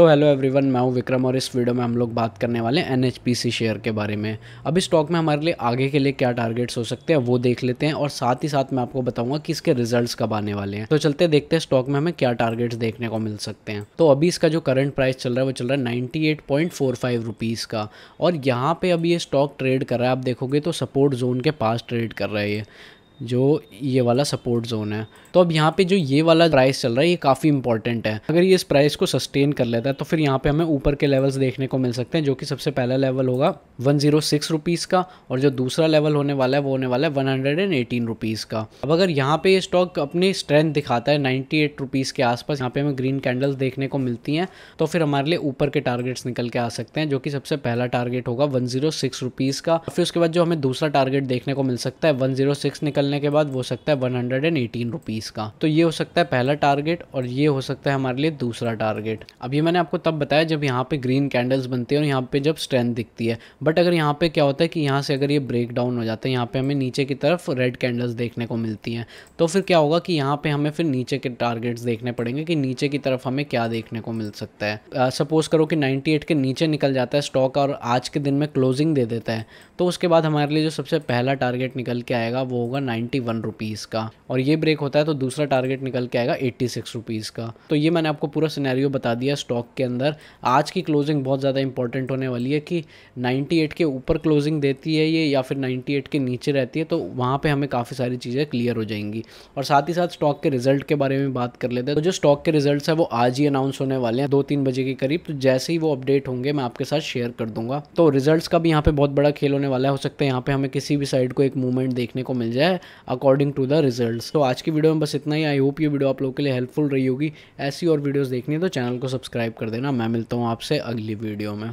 so hello everyone मैं हूं विक्रम और इस वीडियो में हम लोग बात करने वाले हैं एन शेयर के बारे में अब इस स्टॉक में हमारे लिए आगे के लिए क्या टारगेट्स हो सकते हैं वो देख लेते हैं और साथ ही साथ मैं आपको बताऊंगा कि इसके रिजल्ट्स कब आने वाले हैं तो चलते देखते हैं स्टॉक में हमें क्या टारगेट्स देखने को मिल सकते हैं तो अभी इसका जो करंट प्राइस चल रहा है वो चल रहा है नाइन्टी का और यहाँ पर अभी ये स्टॉक ट्रेड कर रहा है आप देखोगे तो सपोर्ट जोन के पास ट्रेड कर रहा है ये जो ये वाला सपोर्ट जोन है तो अब यहाँ पे जो ये वाला प्राइस चल रहा है ये काफ़ी इंपॉर्टेंट है अगर ये इस प्राइस को सस्टेन कर लेता है तो फिर यहाँ पे हमें ऊपर के लेवल्स देखने को मिल सकते हैं जो कि सबसे पहला लेवल होगा वन जीरो सिक्स रुपीज़ का और जो दूसरा लेवल होने वाला है वो होने वाला है one hundred and eighteen rupees का अब अगर यहाँ पे ये स्टॉक अपनी स्ट्रेंथ दिखाता है नाइन्टी एट रुपीज़ के आसपास यहाँ पे हमें ग्रीन कैंडल्स देखने को मिलती हैं तो फिर हमारे लिए ऊपर के टारगेट्स निकल के आ सकते हैं जो कि सबसे पहला टारगेट होगा वन जीरो सिक्स रुपीज़ का फिर उसके बाद जो हमें दूसरा टारगेट देखने को मिल सकता है वन जीरो सिक्स निकल निकलने के बाद वो सकता है one hundred and eighteen rupees का तो ये हो सकता है पहला टारगेट और ये हो सकता है हमारे लिए दूसरा टारगेट अब ये मैंने आपको तब बताया जब यहाँ पे ग्रीन कैंडल्स बनती है और यहाँ पे जब स्ट्रेंथ दिखती है बट अगर यहाँ पे क्या होता है कि यहाँ से अगर ये ब्रेक डाउन हो जाता है यहाँ पे हमें नीचे की तरफ रेड कैंडल्स देखने को मिलती हैं तो फिर क्या होगा कि यहाँ पे हमें फिर नीचे के टारगेट्स देखने पड़ेंगे कि नीचे की तरफ हमें क्या देखने को मिल सकता है सपोज़ करो कि नाइन्टी के नीचे निकल जाता है स्टॉक और आज के दिन में क्लोजिंग दे देता है तो उसके बाद हमारे लिए जो सबसे पहला टारगेट निकल के आएगा वो होगा नाइन नाइन्टी वन रुपीज़ का और ये ब्रेक होता है तो दूसरा टारगेट निकल के आएगा एट्टी सिक्स रुपीज़ का तो ये मैंने आपको पूरा सिनेरियो बता दिया स्टॉक के अंदर आज की क्लोजिंग बहुत ज़्यादा इंपॉर्टेंट होने वाली है कि नाइन्टी एट के ऊपर क्लोजिंग देती है ये या फिर नाइन्टी एट के नीचे रहती है तो वहाँ पर हमें काफ़ी सारी चीज़ें क्लियर हो जाएंगी और साथ ही साथ स्टॉक के रिजल्ट के बारे में बात कर लेते हैं तो जो स्टॉक के रिजल्ट है वो आज ही अनाउंस होने वाले हैं दो तीन बजे के करीब तो जैसे ही वो अपडेट होंगे मैं आपके साथ शेयर कर दूंगा तो रिजल्ट्स का भी यहाँ पे बहुत बड़ा खेल होने वाला है हो सकता है यहाँ पे हमें किसी भी साइड को एक मूवमेंट देखने को मिल जाए अकॉर्डिंग टू द रिजल्ट तो आज की वीडियो में बस इतना ही आई होप ये वीडियो आप लोग के लिए हेल्पफुल रही होगी ऐसी और वीडियोज़ देखनी है तो चैनल को सब्सक्राइब कर देना मैं मिलता हूँ आपसे अगली वीडियो में